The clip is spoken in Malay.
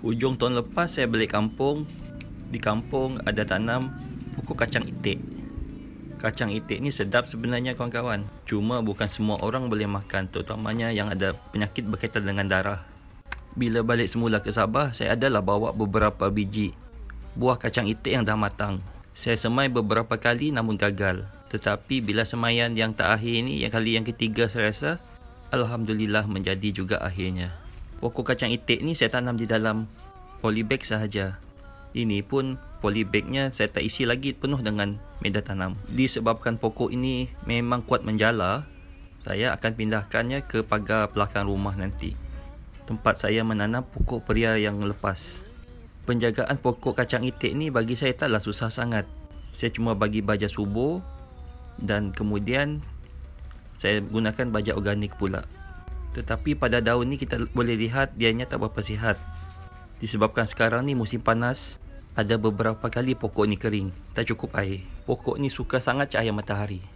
Ujung tahun lepas saya balik kampung Di kampung ada tanam pokok kacang itik Kacang itik ni sedap sebenarnya kawan-kawan Cuma bukan semua orang boleh makan Terutamanya yang ada penyakit berkaitan dengan darah Bila balik semula ke Sabah Saya adalah bawa beberapa biji Buah kacang itik yang dah matang Saya semai beberapa kali namun gagal Tetapi bila semayan yang tak akhir ni Yang kali yang ketiga saya rasa Alhamdulillah menjadi juga akhirnya pokok kacang itik ni saya tanam di dalam polybag sahaja. Ini pun polybagnya saya tak isi lagi penuh dengan media tanam. Disebabkan pokok ini memang kuat menjala, saya akan pindahkannya ke pagar belakang rumah nanti. Tempat saya menanam pokok peria yang lepas. Penjagaan pokok kacang itik ni bagi saya taklah susah sangat. Saya cuma bagi baja subur dan kemudian saya gunakan baja organik pula. Tetapi pada daun ni kita boleh lihat dianya tak berapa sihat. Disebabkan sekarang ni musim panas, ada beberapa kali pokok ni kering, tak cukup air. Pokok ni suka sangat cahaya matahari.